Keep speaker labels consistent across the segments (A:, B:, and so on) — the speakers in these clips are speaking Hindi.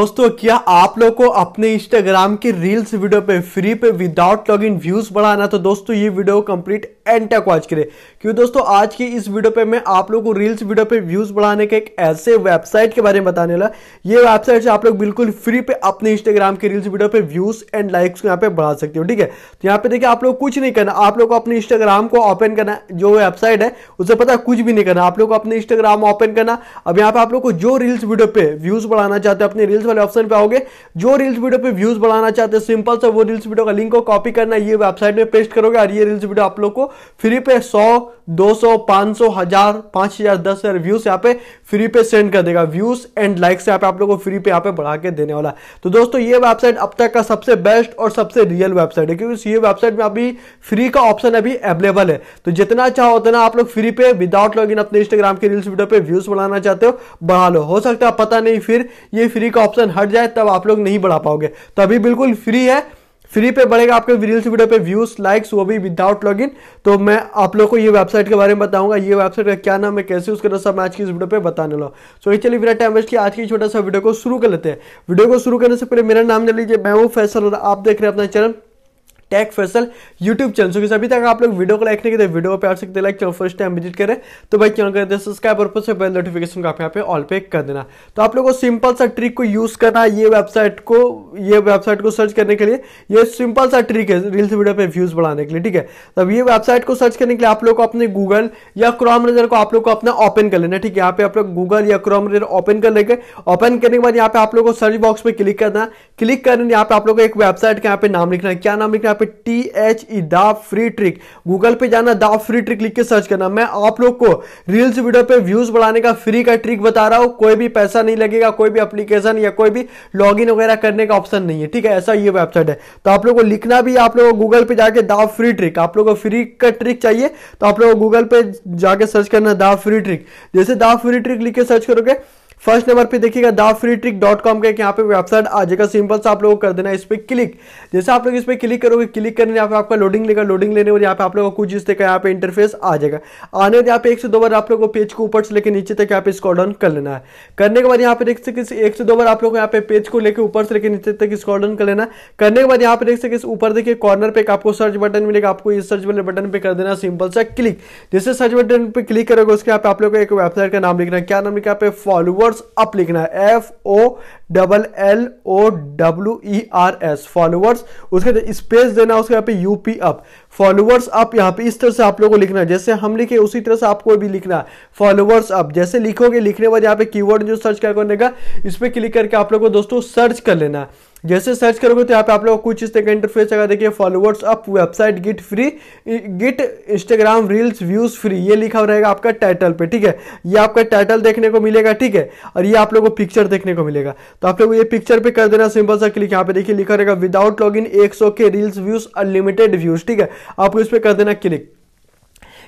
A: दोस्तों क्या आप लोगों को अपने इंस्टाग्राम के रील्स वीडियो पे फ्री पे विदाउट लॉग इन व्यूज बढ़ाना तो दोस्तों ये वीडियो कंप्लीट एंड तक वॉच करें क्यों दोस्तों आज की इस वीडियो पे मैं आप लोगों को रील्स वीडियो पे व्यूज बढ़ाने के एक ऐसे वेबसाइट के बारे में बताने वाला ये वेबसाइट से आप लोग बिल्कुल फ्री पे अपने इंस्टाग्राम के रील्स वीडियो पे व्यूज एंड लाइक्स को यहाँ पे बढ़ा सकते हो ठीक है तो यहाँ पे देखिए आप लोग कुछ नहीं करना आप लोग को अपने इंस्टाग्राम को ओपन करना जो वेबसाइट है उसे पता कुछ भी नहीं करना आप लोग को अपने इंस्टाग्राम ओपन करना अब यहाँ पे आप लोग को जो रील्स वीडियो पे व्यूज बढ़ाना चाहते हो अपने रील्स वाले ऑप्शन पे आओगे जो रील्स वीडियो पे व्यूज बढ़ाना चाहते हो सिंपल सा वो रील्स वीडियो का लिंक को कॉपी करना ये वेबसाइट में पेस्ट करोगे और ये रील्स वीडियो आप लोग को फ्री पे सौ पांच सौ हजार पांच हजार दस हजार व्यूज यहाँ पे फ्री पे सेंड कर देगा व्यूज एंड लाइक्स यहाँ पे आप लोगों को फ्री पे यहाँ पे बढ़ा के देने वाला है तो दोस्तों ये वेबसाइट अब तक का सबसे बेस्ट और सबसे रियल वेबसाइट है क्योंकि ये वेबसाइट में अभी फ्री का ऑप्शन अभी अवेलेबल है तो जितना चाहो उतना आप लोग फ्री पे विदाउट लॉग अपने इंस्टाग्राम के रील्स वीडियो पे व्यूज बढ़ाना चाहते हो बढ़ा लो हो सकता है पता नहीं फिर ये फ्री का ऑप्शन हट जाए तब आप लोग नहीं बढ़ा पाओगे तो अभी बिल्कुल फ्री है फ्री पे बढ़ेगा आपके रील्स वीडियो पे व्यूज लाइक्स वो भी विदाउट इन तो मैं आप लोग को ये वेबसाइट के बारे में बताऊंगा ये वेबसाइट का क्या नाम है कैसे उसके अंदर सब आज की इस वीडियो पे बताने लो सो so, चलिए बिना टाइम वेस्ट किया आज की छोटा सा वीडियो को शुरू कर लेते हैं वीडियो को शुरू करने से पहले मेरा नाम ले लीजिए मैं हूँ फैसल और आप देख रहे हैं अपना channel tech Faisal YouTube channel क्योंकि अभी तक आप लोग वीडियो को लाइक नहीं करते वीडियो पे आ सकते like channel first time visit करें तो भाई चैनल करते हैं सब्सक्राइब और से बेल नोटिफिकेशन का यहाँ पे ऑल पे कर देना तो आप लोगों को सिंपल सा ट्रिक को यूज करना ये वेबसाइट को ये वेबसाइट को सर्च करने के लिए ये सिंपल सा ट्रिक है रील्स वीडियो पे व्यूज बढ़ाने के लिए ठीक है तब तो ये वेबसाइट को सर्च करने के लिए आप लोग को अपने गूगल या क्रोम रेजर को आप लोग को अपना ओपन कर लेना ठीक है यहाँ पे आप लोग गूगल या क्रोम रेजर ओपन कर लेंगे ओपन करने के बाद यहाँ पे आप लोग को सर्च बॉक्स में क्लिक करना क्लिक करने यहाँ पे आप लोग को एक वेबसाइट का यहाँ पे नाम लिखना है क्या नाम लिखना है पे T H E the free trick Google पे जाना द फ्री ट्रिक लिख के सर्च करना मैं आप लोग को रील्स वीडियो पे व्यूज बढ़ाने का फ्री का ट्रिक बता रहा हूं कोई भी पैसा नहीं लगेगा कोई भी एप्लीकेशन या कोई भी लॉग वगैरह करने का ऑप्शन नहीं है ठीक है ऐसा ये वेबसाइट है तो आप लोग को लिखना भी आप लोग गूगल पे जाके द फ्री ट्रिक आप लोग को फ्री का ट्रिक चाहिए तो आप लोग गूगल पे जाके सर्च करना द फ्री ट्रिक जैसे द फ्री ट्रिक लिख के सर्च करोगे फर्स्ट नंबर पे देखिएगा दा फ्री ट्रिक डॉट कॉम का यहाँ पे वेबसाइट आ जाएगा सिंपल सा आप लोगों को कर देना इस पर क्लिक जैसे आप लोग इस पर क्लिक करोगे क्लिक करने यहाँ पे आपका लोडिंग लेगा लोडिंग लेने और यहाँ पे आप लोगों को कुछ इस तरह यहाँ पे इंटरफेस आ जाएगा आने यहाँ पे एक से दो बार आप लोग को पेज को ऊपर से लेकर नीचे तक यहाँ पे स्कॉल डाउन कर लेना है करने के बाद यहाँ पे देख सकते एक से दो बार आप लोग यहाँ पे पेज को लेकर ऊपर से लेकर नीचे तक स्कॉल डाउन कर लेना करने के बाद यहाँ पे देख सकते ऊपर देखिए कॉर्नर पे आपको सर्च बटन मिलेगा आपको इस सर्च वाले बटन पे कर देना सिंपल सा क्लिक जैसे सर्च बटन पे क्लिक करोगे उसके यहाँ पे आप लोग को एक वेबसाइट का नाम लिखना क्या नाम लिखा पे फॉलोअर फॉलोअर्स अप लिखना है F O double L O W E R S followers उसके स्पेस देना उसके यहाँ पे यूपी अप फॉलोअर्स अप यहाँ पे इस तरह से आप लोगों को लिखना है जैसे हम लिखे उसी तरह से आपको भी लिखना है फॉलोअर्स अप जैसे लिखोगे लिखने के बाद यहाँ पे कीवर्ड जो सर्च क्या करने का इस पर क्लिक करके आप लोग को दोस्तों सर्च कर लेना है जैसे सर्च करोगे तो यहाँ पे आप लोग कुछ इस तरह का इंटरफेस अगर देखिए followers up website get free get Instagram reels views free ये लिखा हुआ रहेगा आपका टाइटल पे ठीक है ये आपका टाइटल देखने को मिलेगा ठीक है और ये आप लोगों को पिक्चर देखने को मिलेगा तो आप लोग ये पिक्चर पे कर देना सिंपल सा क्लिक यहाँ पे देखिए लिखा रहेगा विदाउट लॉग इन के रील्स व्यूज अनलिमिटेड व्यूज ठीक है आपको इस पर कर देना क्लिक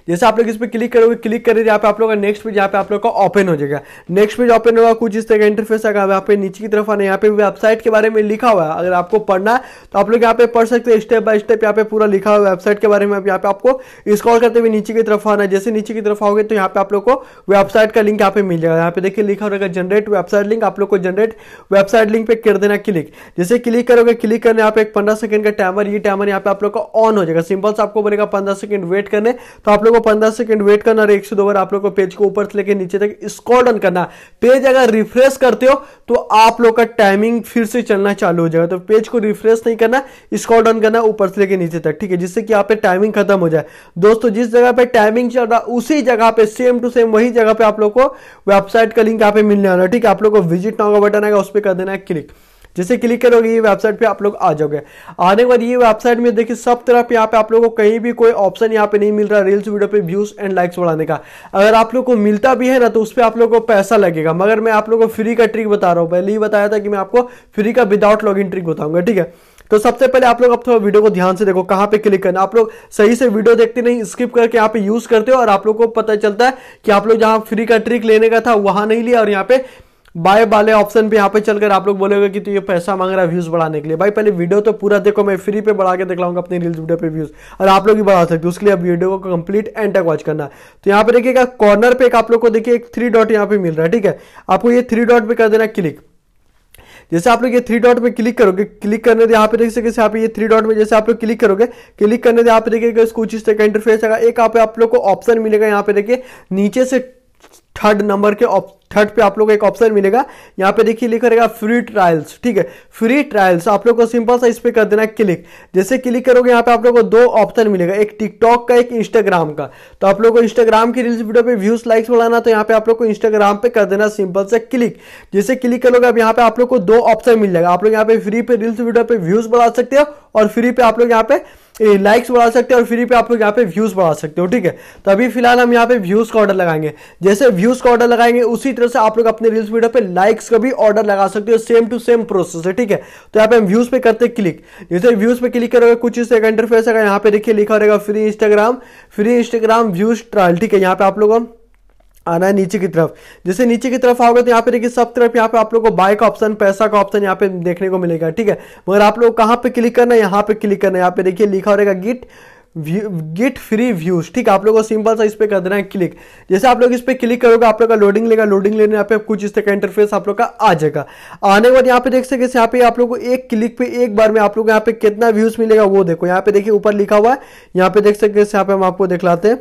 A: जैसे आप लोग इस पर क्लिक करोगे क्लिक करें यहाँ पे आप लोग का नेक्स्ट पेज यहाँ पे आप लोग का ओपन हो जाएगा नेक्स्ट पेज ओपन होगा कुछ इस तरह का इंटरफेस आगे यहाँ पे नीचे की तरफ आना यहाँ पे वेबसाइट के बारे में लिखा हुआ है अगर आपको पढ़ना है तो आप लोग यहाँ पे पढ़ सकते हैं स्टेप बाय स्टेप यहाँ पे पूरा लिखा हुआ वेबसाइट के बारे में यहाँ पे आपको स्क्रॉल करते हुए नीचे की तरफ आना है जैसे नीचे की तरफ आओगे तो यहाँ पे आप लोग को वेबसाइट का लिंक यहाँ पे मिल जाएगा यहाँ पे देखिए लिखा होगा जनरेट वेबसाइट लिंक आप लोग को जनरेट वेबसाइट लिंक पे कर देना क्लिक जैसे क्लिक करोगे क्लिक करने यहाँ पे एक पंद्रह सेकंड का टाइमर ये टाइमर यहाँ पे आप लोग का ऑन हो जाएगा सिंपल से आपको बनेगा पंद्रह सेकंड वेट करने तो आप लोग लोगों को पंद्रह सेकंड वेट करना और एक से दो बार आप लोगों को पेज को ऊपर से लेकर नीचे तक स्क्रॉल डन करना पेज अगर रिफ्रेश करते हो तो आप लोग का टाइमिंग फिर से चलना चालू हो जाएगा तो पेज को रिफ्रेश नहीं करना स्क्रॉल डन करना ऊपर से लेकर नीचे तक ठीक है जिससे कि आप टाइमिंग खत्म हो जाए दोस्तों जिस जगह पर टाइमिंग चल रहा उसी जगह पर सेम टू सेम वही जगह पर आप लोग को वेबसाइट का लिंक यहाँ पे मिलने वाला ठीक है आप लोग को विजिट ना होगा बटन आएगा उस पर कर देना है क्लिक जैसे क्लिक करोगे ये वेबसाइट पे आप लोग आ जाओगे आने के बाद ये वेबसाइट में देखिए सब तरफ यहाँ पे आप लोगों को कहीं भी कोई ऑप्शन यहाँ पे नहीं मिल रहा रील्स वीडियो पे व्यूज एंड लाइक्स बढ़ाने का अगर आप लोग को मिलता भी है ना तो उस पर आप लोग को पैसा लगेगा मगर मैं आप लोग को फ्री का ट्रिक बता रहा हूँ पहले ही बताया था कि मैं आपको फ्री का विदाउट लॉग ट्रिक बताऊंगा ठीक है तो सबसे पहले आप लोग अब थोड़ा वीडियो को ध्यान से देखो कहाँ पे क्लिक करना आप लोग सही से वीडियो देखते नहीं स्किप करके यहाँ पे यूज करते हो और आप लोग को पता चलता है कि आप लोग जहां फ्री का ट्रिक लेने का था वहां नहीं लिया और यहाँ पे बाय वाले ऑप्शन पे यहाँ पे चलकर आप लोग बोलेगे कि तो ये पैसा मांग रहा है व्यूज बढ़ाने के लिए भाई पहले वीडियो तो पूरा देखो मैं फ्री पे बढ़ा के देख लाऊंगा अपनी रील्स वीडियो पे व्यूज और आप लोग भी बढ़ा सकते हो उसके लिए अब वीडियो को कंप्लीट एंड तक वॉच करना तो यहाँ पे देखिएगा कॉर्नर पे एक आप लोग को देखिए एक थ्री डॉट यहाँ पे मिल रहा है ठीक है आपको ये थ्री डॉट पे कर देना क्लिक जैसे आप लोग ये थ्री डॉट में क्लिक करोगे क्लिक करने यहाँ पे देख सकते यहाँ आप ये थ्री डॉट में जैसे आप लोग क्लिक करोगे क्लिक करने यहाँ पे देखिएगा कुछ इस तरह का इंटरफेस आएगा एक आप लोग को ऑप्शन मिलेगा यहाँ पे देखिए नीचे से थर्ड नंबर के थर्ड पे आप लोग को एक ऑप्शन मिलेगा यहाँ पे देखिए लिखा रहेगा फ्री ट्रायल्स ठीक है फ्री ट्रायल्स आप लोग को सिंपल सा इस पर कर देना क्लिक जैसे क्लिक करोगे यहाँ पे आप लोग को दो ऑप्शन मिलेगा एक टिकटॉक का एक इंस्टाग्राम का तो आप लोग को इंस्टाग्राम की रील्स वीडियो पे व्यूज लाइक्स बढ़ाना तो यहाँ पे आप लोग को इंस्टाग्राम पे कर देना सिंपल से क्लिक जैसे क्लिक करोगे अब यहाँ पे आप लोग को दो ऑप्शन मिल जाएगा आप लोग यहाँ पे फ्री पे रील्स वीडियो पे व्यूज बढ़ा सकते हो और फ्री पे आप लोग यहाँ पे लाइक्स बढ़ा सकते हो और फ्री पे आप लोग यहाँ पे व्यूज़ बढ़ा सकते हो ठीक है तो अभी फिलहाल हम यहाँ पे व्यूज़ का ऑर्डर लगाएंगे जैसे व्यूज़ का ऑर्डर लगाएंगे उसी तरह से आप लोग अपने रील्स वीडियो पे लाइक्स का भी ऑर्डर लगा सकते हो सेम टू सेम प्रोसेस है ठीक है तो यहाँ पे हम व्यूज़ पे करते क्लिक जैसे व्यूज़ पे क्लिक करोगे कुछ इस एक इंटरफेस अगर यहाँ पे देखिए लिखा रहेगा free Instagram free Instagram views trial ठीक है यहाँ पे आप लोगों आना है नीचे की तरफ जैसे नीचे की तरफ आओगे तो यहाँ पे देखिए सब तरफ यहाँ पे आप लोग को बाय का ऑप्शन पैसा का ऑप्शन यहाँ पे देखने को मिलेगा ठीक है मगर आप लोग कहाँ पे क्लिक करना है यहाँ पे क्लिक करना है यहाँ पे देखिए लिखा हो रहेगा गिट गेट फ्री व्यूज ठीक है आप लोगों को सिंपल सा इस पर कर देना है क्लिक जैसे आप लोग इस पर क्लिक करोगे आप लोग का लोडिंग लेगा लोडिंग लेने यहाँ पे कुछ इस तरह का इंटरफेस आप लोग का आ जाएगा आने के बाद यहाँ पे देख सकते यहाँ पे आप लोग को एक क्लिक पे एक बार में आप लोग यहाँ पे कितना व्यूज मिलेगा वो देखो यहाँ पे देखिए ऊपर लिखा हुआ है यहाँ पे देख सकते यहाँ पे हम आपको दिखलाते हैं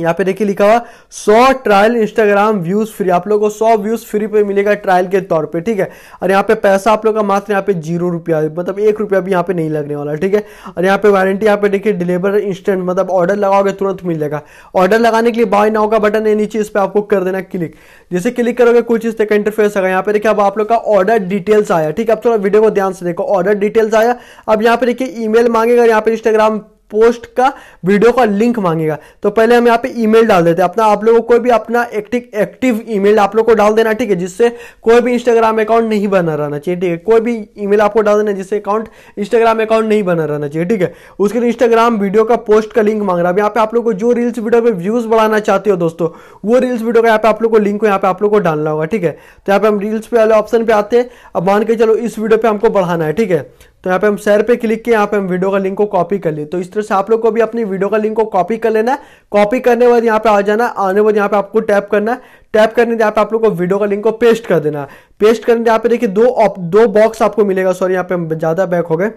A: यहाँ पे देखिए लिखा हुआ सौ ट्रायल इंस्टाग्राम व्यूज फ्री आप लोगों को सौ व्यूज फ्री पे मिलेगा ट्रायल के तौर पे ठीक है और यहाँ पे पैसा आप लोग का मात्र यहाँ पे जीरो रुपया मतलब एक रुपया भी यहाँ पे नहीं लगने वाला ठीक है और यहाँ पे वारंटी यहाँ पे देखिए डिलीवर इंस्टेंट मतलब ऑर्डर लगाओगे तुरंत मिल जाएगा ऑर्डर लगाने के लिए बाय नाव का बटन है नीचे इस पर आपको कर देना क्लिक जैसे क्लिक करोगे कुछ इस तरह का इंटरफेस आएगा यहाँ पे देखिए अब आप लोग का ऑर्डर डिटेल्स आया ठीक है अब थोड़ा वीडियो को ध्यान से देखो ऑर्डर डिटेल्स आया अब यहाँ पे देखिए मेल मांगेगा यहाँ पे इंस्टाग्राम पोस्ट का वीडियो का लिंक मांगेगा तो पहले हम यहाँ पे ईमेल डाल देते हैं अपना आप लोगों को भी अपना एक्टिव एक्टिव ईमेल आप लोग को डाल देना ठीक है जिससे कोई भी इंस्टाग्राम अकाउंट नहीं बना रहना चाहिए ठीक है कोई भी ईमेल आपको डाल देना जिससे अकाउंट इंस्टाग्राम अकाउंट नहीं बना रहना चाहिए ठीक है उसके लिए इंस्टाग्राम वीडियो का पोस्ट का लिंक मांग रहा है यहाँ पे आप लोग को जो रील्स वीडियो पे व्यूज बढ़ाना चाहते हो दोस्तों वो रील्स वीडियो का यहाँ पे आप लोग को लिंक यहाँ पे आप लोग को डालना होगा ठीक है तो यहाँ पे हम रील्स पे वाले ऑप्शन पे आते हैं अब मान के चलो इस वीडियो पे हमको बढ़ाना है ठीक है तो यहाँ पे हम शेयर पे क्लिक किया यहाँ पे हम वीडियो का लिंक को कॉपी कर लिए तो इस तरह से आप लोग को भी अपनी वीडियो का लिंक को कॉपी कर लेना है कॉपी करने बाद यहाँ पे आ जाना आने के बाद यहाँ पे आपको टैप करना है टैप करने यहाँ पे आप लोग को वीडियो का लिंक को पेस्ट कर देना पेस्ट करने यहाँ पे देखिए दो दो बॉक्स आपको मिलेगा सॉरी यहाँ पे हम ज़्यादा बैक हो गए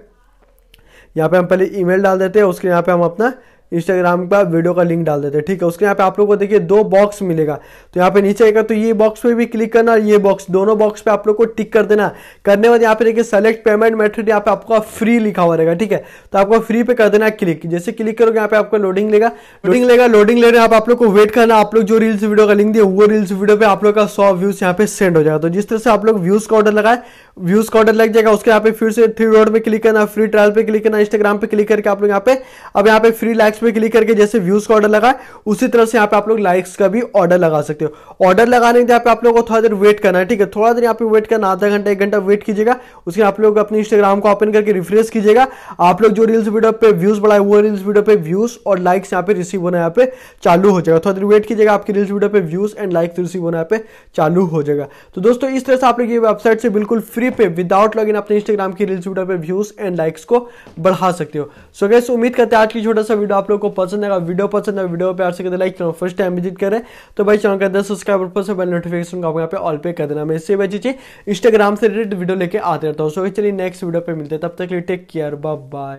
A: यहाँ पे हम पहले ईमेल डाल देते हैं उसके यहाँ पे हम अपना इंस्टाग्राम का वीडियो का लिंक डाल देते हैं ठीक है उसके यहाँ पे आप लोग को देखिए दो बॉक्स मिलेगा तो यहाँ पे नीचे आएगा तो ये बॉक्स पे भी क्लिक करना और ये बॉक्स दोनों बॉक्स पे आप लोग को टिक कर देना करने बाद यहाँ पे देखिए सेलेक्ट पेमेंट मेथड यहाँ पे आपका फ्री लिखा हुआ रहेगा ठीक है तो आपको फ्री पे कर देना क्लिक जैसे क्लिक करोगे यहाँ पे आपका लोडिंग लेगा लोडिंग लेगा लोडिंग ले रहे हैं आप लोग को वेट करना आप लोग जो रील्स वीडियो का लिंक दिए वो रील्स वीडियो पे आप लोग का सौ व्यूज यहाँ पे सेंड हो जाएगा तो जिस तरह से आप लोग व्यूज का ऑर्डर लगाए व्यूज का ऑर्डर लग जाएगा उसके यहाँ पे फिर से थ्री डॉट पे क्लिक करना फ्री ट्रायल पे क्लिक करना इंस्टाग्राम पे क्लिक करके आप लोग यहाँ पे अब यहाँ पे फ्री लाइक्स पे क्लिक करके जैसे व्यूज का ऑर्डर लगा उसी तरह से यहाँ पे आप लोग लाइक्स का भी ऑर्डर लगा सकते हो ऑर्डर लगाने के यहाँ पे आप लोगों को थोड़ा देर वेट करना है ठीक है थोड़ा देर यहाँ पे वेट करना आधा घंटा एक घंटा वेट कीजिएगा उसके आप लोग अपने इंस्टाग्राम को ओपन करके रिफ्रेश कीजिएगा आप लोग जो रील्स वीडियो पे व्यूज बढ़ाए वो रील्स वीडियो पे व्यूज और लाइक्स यहाँ पे रिसीव होना यहाँ पे चालू हो जाएगा थोड़ा देर वेट कीजिएगा आपकी रील्स वीडियो पे व्यूज एंड लाइक्स रिसीव होना यहाँ पे चालू हो जाएगा तो दोस्तों इस तरह से आप लोग ये वेबसाइट से बिल्कुल फ्री फ्री पे विदाउट लॉग इन अपने इंस्टाग्राम की रील्स वीडियो पे व्यूज एंड लाइक्स को बढ़ा सकते हो सो गैस उम्मीद करते हैं आज की छोटा सा वीडियो आप लोग को पसंद आएगा वीडियो पसंद है वीडियो पे आ से लाइक करो फर्स्ट टाइम विजिट करें तो भाई चैनल के अंदर सब्सक्राइब पर से बेल नोटिफिकेशन को यहाँ पे ऑल पे कर देना मैं इससे वजह चीज इंस्टाग्राम से रिलेटेड वीडियो लेके आते रहता हूँ सो चलिए नेक्स्ट वीडियो पे मिलते हैं तब तक लिए टेक केयर बाय